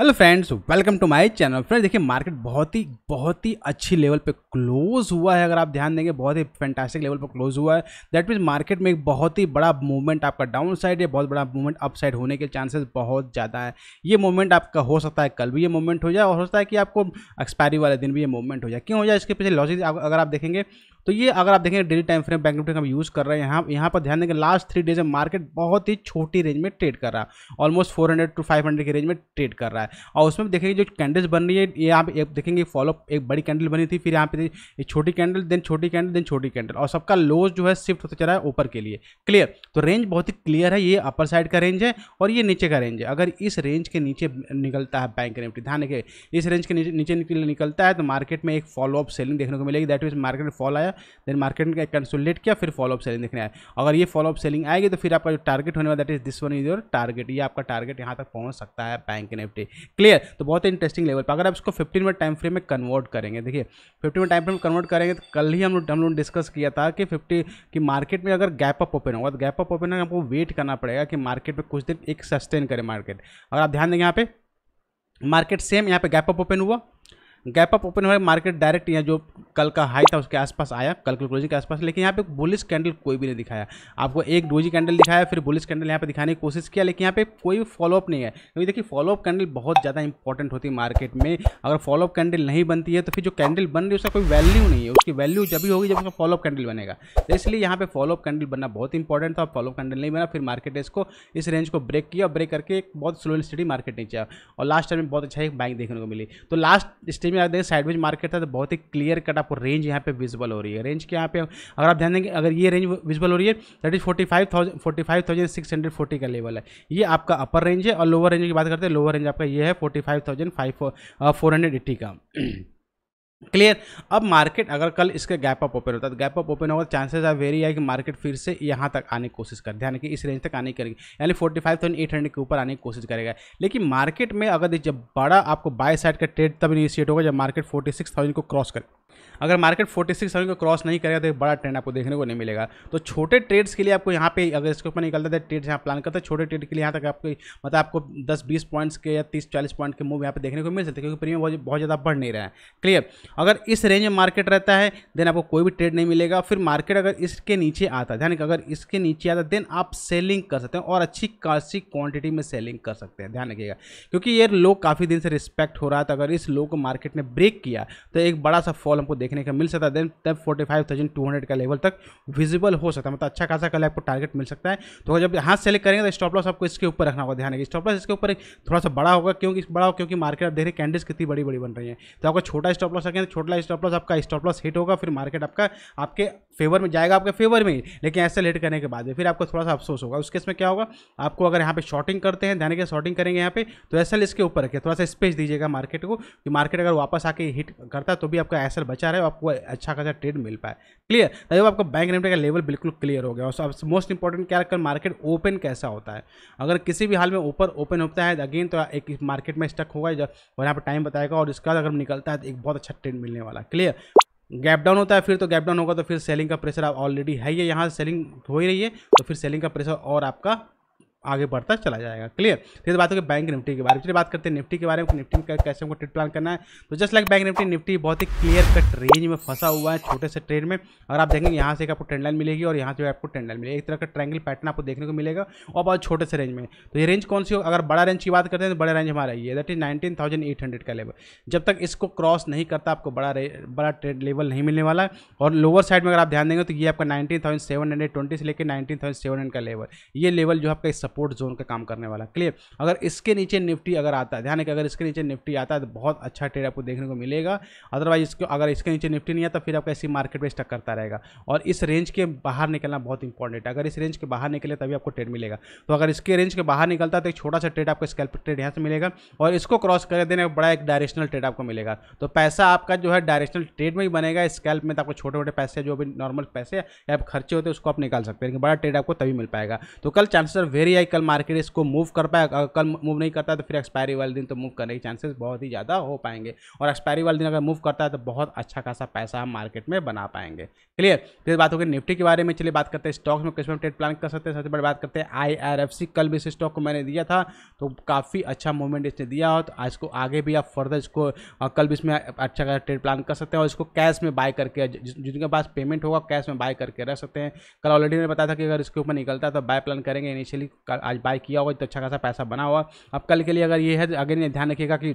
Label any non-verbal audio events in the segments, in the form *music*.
hello friends welcome to my channel friends देखिए market बहुत ही बहुत ही अच्छी लेवल पे क्लोज हुआ है अगर आप ध्यान देंगे बहुत ही फैंटास्टिक लेवल पर क्लोज हुआ है दैट मीन्स मार्केट में एक बहुत ही बड़ा मूवमेंट आपका डाउन साइड या बहुत बड़ा मूवमेंट अप साइड होने के चांसेस बहुत ज़्यादा है ये मूवमेंट आपका हो सकता है कल भी ये मूवमेंट हो जाए और हो सकता है कि आपको एक्सपायरी वाले दिन भी ये मूवमेंट हो जाए क्यों हो जाए इसके पीछे लॉजिक अगर आप देखेंगे तो ये अगर आप देखें daily time frame bank Nifty हम यूज़ कर रहे हैं यहाँ यहाँ पर ध्यान देंगे लास्ट थ्री डेज में मार्केट बहुत ही छोटी रेंज में ट्रेड कर रहा है almost four hundred to five hundred की रेंज में ट्रेड कर रहा है और उसमें देखेंगे जो कैंडल्स बन रही है ये आप एक देखेंगे फॉलो एक बड़ी कैंडल बनी थी फिर यहाँ पे छोटी कैंडल देन छोटी कैंडल देन छोटी कैंडल और सबका लोज जो है शिफ्ट होता चला है ऊपर के लिए क्लियर तो रेंज बहुत ही क्लियर है ये अपर साइड का रेंज है और ये नीचे का रेंज है अगर इस रेंज के नीचे निकलता है बैंक निफ्टी ध्यान देखिए इस रेंज के नीचे नीचे निकलता है तो मार्केट में एक फॉलोअप सेलिंग देखने को मिलेगी दैट मीन मार्केट में फॉल आया देन मार्केट का कंसोलिडेट किया फिर फॉलोअप सेलिंग देखने आए अगर ये फॉलोअप सेलिंग आएगी तो फिर आपका जो टारगेट होने वाला that is this one is your target ये आपका टारगेट यहाँ तक पहुँच सकता है बैंक निफ्टी क्लियर तो बहुत इंटरेस्टिंग लेवल पर अगर आप इसको फिफ्टीन मिनट टाइम फ्रेम में कन्वर्ट करेंगे देखिए fifty minute time frame convert करेंगे तो कल ही हम लोग हम लोग डिस्कस किया था कि फिफ्टी की मार्केट में अगर गैप अप ओपन होगा तो गैप अप ओपन होगा आपको वेट करना पड़ेगा कि मार्केट में कुछ दिन एक सस्टेन करें मार्केट अगर आप ध्यान देंगे यहाँ पे मार्केट सेम यहाँ पे गैप अप ओपन हुआ गैप अप ओपन हुआ मार्केट डायरेक्ट यहाँ जो कल का हाई था उसके आसपास आया कल के क्लोजिंग के आसपास लेकिन यहाँ पे बुलिस कैंडल कोई भी नहीं दिखाया आपको एक डोजी कैंडल दिखाया फिर बुलिस कैंडल यहाँ पे दिखाने की कोशिश किया लेकिन यहाँ पे कोई भी फॉलोअप नहीं है क्योंकि देखिए फॉलोअप कैंडल बहुत ज़्यादा इंपॉर्टेंट होती है मार्केट में अगर फॉलोअप कैंडल नहीं बनती है तो फिर जो कैंडल बन रही है उसका कोई वैल्यू नहीं है उसकी वैल्यू जब भी होगी जब उसका फॉलोअप कैंडल बनेगा तो इसलिए यहाँ पर फॉलोअप कैंडल बनना बहुत इंपॉर्टेंट था फॉलोअप कैंडल नहीं बना फिर मार्केट ने इसको इस रेंज को ब्रेक किया ब्रेक करके एक बहुत स्लो स्टडी मार्केट नीचे आया और लास्ट टाइम में बहुत अच्छा एक बाइक देखने को मिली तो लास्ट इसी में आप देखें साइडवेज मार्केट था तो बहुत ही क्लियर कट आपको रेंज यहाँ पे विजिबल हो रही है रेंज के यहाँ पे अगर आप ध्यान देंगे अगर ये रेंज विजिबल हो रही है that is forty five thousand का लेवल है ये आपका अपर रेंज है और लोअर रेंज की बात करते हैं लोअर रेंज आपका ये है forty five four hundred eighty का *clears throat* क्लियर अब मार्केट अगर कल इसके गैप अप ओपन होता है तो गैप अप ओपन होगा चांसेस आर वेरी है कि मार्केट फिर से यहाँ तक आने की कोशिश कर ध्यान कि इस रेंज तक आने की करेगी यानी forty five thousand eight hundred के ऊपर आने की कोशिश करेगा लेकिन मार्केट में अगर जब बड़ा आपको बाय साइड का ट्रेड तब इनिशिएट होगा जब मार्केट फोर्टी सिक्स थाउजेंड को क्रॉस करे अगर मार्केट 46 को क्रॉस नहीं करेगा तो एक बड़ा ट्रेंड आपको देखने को नहीं मिलेगा तो छोटे ट्रेड्स के लिए आपको यहाँ पे अगर इसके ऊपर निकलता है ट्रेड्स तो यहाँ प्लान करते हैं छोटे ट्रेड के लिए यहाँ तक आपको मतलब आपको 10-20 पॉइंट्स के या 30-40 पॉइंट के मूव यहाँ पे देखने को मिल सकते हैं क्योंकि प्रीमियम बहुत ज़्यादा बढ़ नहीं रहा है क्लियर अगर इस रेंज में मार्केट रहता है देन आपको कोई भी ट्रेड नहीं मिलेगा फिर मार्केट अगर इसके नीचे आता है यानी अगर इसके नीचे आता है देन आप सेलिंग कर सकते हैं और अच्छी खासी क्वान्टिटी में सेलिंग कर सकते हैं ध्यान रखिएगा क्योंकि ये लो काफ़ी दिन से रिस्पेक्ट हो रहा था अगर इस लो को मार्केट ने ब्रेक किया तो एक बड़ा सा फॉल लेवल हमको देखने का मिल सकता है देन तब forty five thousand two hundred का लेवल तक विजिबल हो सकता है मतलब अच्छा खासा कल आपको टारगेट मिल सकता है तो जब हाथ सेलेक्ट करेंगे तो स्टॉप लॉस आपको इसके ऊपर रखना होगा ध्यान स्टॉप लॉस इसके ऊपर थोड़ा सा बड़ा होगा क्योंकि बड़ा होगा क्योंकि मार्केट आप देख रहे हैं कैंडल्स कितनी बड़ी बड़ी बन रही है तो आपका छोटा स्टॉप लॉस रखेंगे छोटा स्टॉप लॉस आपका स्टॉप लॉस हिट होगा फिर मार्केट आपका आपके फेवर में जाएगा आपके फेवर में ही लेकिन ऐसे लेट करने के बाद फिर आपको थोड़ा सा अफसोस होगा उस केस में क्या होगा आपको अगर यहाँ पे शॉर्टिंग करते हैं ध्यान के शॉर्टिंग करेंगे यहाँ पे तो एस इसके ऊपर रखिए थोड़ा सा स्पेस दीजिएगा मार्केट को कि मार्केट अगर वापस आके हिट करता है तो भी आपका एस बचा रहे हो आपको अच्छा खासा ट्रेड मिल पाए क्लियर तभी आपका बैंक निफ्टी का लेवल बिल्कुल क्लियर हो गया और सबसे मोस्ट इंपॉर्टेंट क्या रखकर मार्केट ओपन कैसा होता है अगर किसी भी हाल में ऊपर ओपन होता है अगेन तो एक मार्केट में स्टक होगा और यहाँ पर टाइम बताएगा और इसके बाद अगर निकलता है तो एक बहुत अच्छा ट्रेड मिलने वाला क्लियर गैप डाउन होता है फिर तो गैप डाउन होगा तो फिर सेलिंग का प्रेशर आप ऑलरेडी है ही यहाँ सेलिंग हो ही रही है तो फिर सेलिंग का प्रेशर और आपका आगे बढ़ता चला जाएगा क्लियर फिर तो बात होगी बैंक निफ्टी के बारे में चलिए बात करते हैं निफ्टी के बारे में निफ्टी का कैसे हमको ट्रेड प्लान करना है तो just like bank Nifty Nifty बहुत ही क्लियर कट रेंज में फंसा हुआ है छोटे से ट्रेड में अगर आप देखेंगे यहाँ से आपको ट्रेंड लाइन मिलेगी और यहाँ से आपको ट्रेंड लाइन मिलेगी एक तरह का ट्रैंगल पैटर्न आपको देखने को मिलेगा और बहुत छोटे से रेंज में तो ये रेंज कौन सी हो अगर बड़ा रेंज की बात करते हैं तो बड़ा रेंज हमारा ये दैट इज नाइनटीन का लेवल जब तक इसको क्रॉस नहीं करता आपको बड़ा बड़ा ट्रेड लेवल नहीं मिलने वाला है और लोअर साइड में अगर आप ध्यान देंगे तो ये आपका नाइनटीन से लेकर नाइनटीन का लेवल ये लेवल जो आपका इस सपोर्ट जोन का काम करने वाला क्लियर अगर इसके नीचे निफ्टी अगर आता है ध्यान अगर इसके नीचे निफ्टी आता है तो बहुत अच्छा ट्रेड आपको देखने को मिलेगा अदरवाइज इसको अगर इसके नीचे निफ्टी नहीं आता फिर आपका इसी मार्केट में स्टक करता रहेगा और इस रेंज के बाहर निकलना बहुत इंपॉर्टेंट है अगर इस रेंज के बाहर निकले तभी आपको ट्रेड मिलेगा तो अगर इसके रेंज के बाहर निकलता है तो एक छोटा सा ट्रेड आपको स्कैल्प ट्रेड यहाँ से मिलेगा और इसको क्रॉस कर देने का बड़ा एक डायरेक्शनल ट्रेड आपको मिलेगा तो पैसा आपका जो है डायरेक्शनल ट्रेड में ही बनेगा स्कैल्प में तो आपको छोटे छोटे पैसे जो भी नॉर्मल पैसे या आप खर्चे होते हैं उसको आप निकाल सकते हैं लेकिन बड़ा ट्रेड आपको तभी मिल पाएगा तो कल चांसेस आर वेरी आई कल मार्केट इसको मूव कर पाया कल मूव नहीं करता तो फिर एक्सपायरी वाले दिन तो मूव करने के चांसेस बहुत ही ज़्यादा हो पाएंगे और एक्सपायरी वाले दिन अगर मूव करता है तो बहुत अच्छा खासा पैसा हम मार्केट में बना पाएंगे क्लियर फिर बात होगी निफ्टी के बारे में चलिए बात करते हैं स्टॉक्स में किसमें ट्रेड प्लान कर सकते हैं सबसे बड़ी बात करते हैं आई कल भी इस स्टॉक को मैंने दिया था तो काफ़ी अच्छा मूवमेंट इसने दिया हो तो आज को आगे भी आप फर्दर इसको कल भी इसमें अच्छा खासा ट्रेड प्लान कर सकते हैं और इसको कैश में बाय करके जिनके पास पेमेंट होगा कैश में बाय करके रह सकते हैं कल ऑलरेडी मैंने बताया था कि अगर इसके ऊपर निकलता है तो बाय प्लान करेंगे इनिशियली आज बाय किया होगा तो अच्छा खासा पैसा बना हुआ अब कल के लिए अगर ये है अगर तो ध्यान रखिएगा कि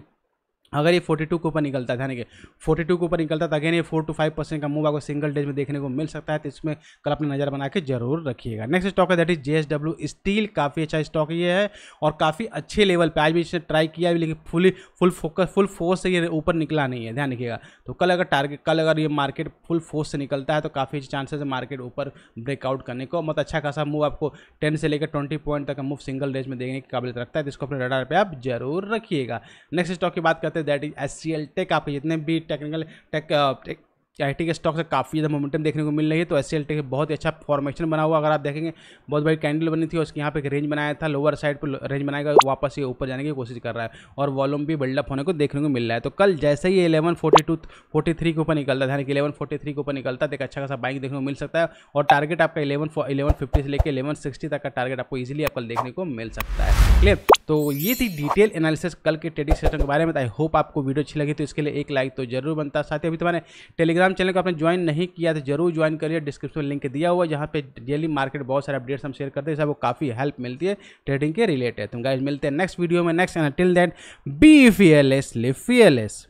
अगर ये 42 के ऊपर निकलता है ध्यान फोर्टी 42 के ऊपर निकलता है अगेन ये 4 टू 5 परसेंट का मूव आपको सिंगल डेज में देखने को मिल सकता है तो इसमें कल अपनी नज़र बना के जरूर रखिएगा नेक्स्ट स्टॉक है दैट इज जे स्टील काफ़ी अच्छा स्टॉक ये है और काफ़ी अच्छे लेवल पे आज भी इसे ट्राई किया भी लेकिन fully full focus full force से ये ऊपर निकला नहीं है ध्यान रखिएगा तो कल अगर टारगेट कल अगर ये मार्केट फुल फोर्स से निकलता है तो काफ़ी चांसेस है मार्केट ऊपर ब्रेकआउट करने को मतलब अच्छा खासा मूव आपको टेन से लेकर ट्वेंटी पॉइंट तक का मूव सिंगल डेज में देखने की काबिलियत रखता है तो इसको अपने रडार पर आप जरूर रखिएगा नेक्स्ट स्टॉक की बात करते हैं that is S C L tech आपके जितने भी टेक्निकल टेक आई टी के स्टॉक से काफ़ी ज़्यादा मोमेंटम देखने को मिल रही है तो एस सी एल टी बहुत ही अच्छा फॉर्मेशन बना हुआ अगर आप देखेंगे बहुत बड़ी कैंडल बनी थी उसके यहाँ पे एक रेंज बनाया था लोअर साइड पर रेंज बनाएगा वापस ये ऊपर जाने की कोशिश कर रहा है और वॉल्यूम भी बिल्डअप होने को देखने को मिल रहा है तो कल जैसे ही eleven forty two forty three के ऊपर निकलता है यानी कि एलेवन फोर्टी थ्री के ऊपर निकलता है तो एक अच्छा खासा बाइक देखने को मिल सकता है और टारगेट आपका एलेवन इलेवन फिफ्टी से लेकर एलेवन सिक्सटी तक का टारगेट आपको ईजिली आप कल देखने को मिल सकता है क्लियर तो ये थी डिटेल एनालिसिस कल के ट्रेडिंग सेशन के बारे में आई होप आपको वीडियो अच्छी लगी तो इसके लिए एक लाइक तो जरूर बनता साथ ही अभी तुम्हारे टेलीग्राम चैनल को आपने ज्वाइन नहीं किया तो जरूर ज्वाइन करिए डिस्क्रिप्शन में लिंक दिया हुआ जहाँ पे डेली मार्केट बहुत सारे अपडेट्स हम शेयर करते हैं वो काफ़ी हेल्प मिलती है ट्रेडिंग के रिलेटेड तुम गाइज मिलते हैं नेक्स्ट वीडियो में next till that be fearless live fearless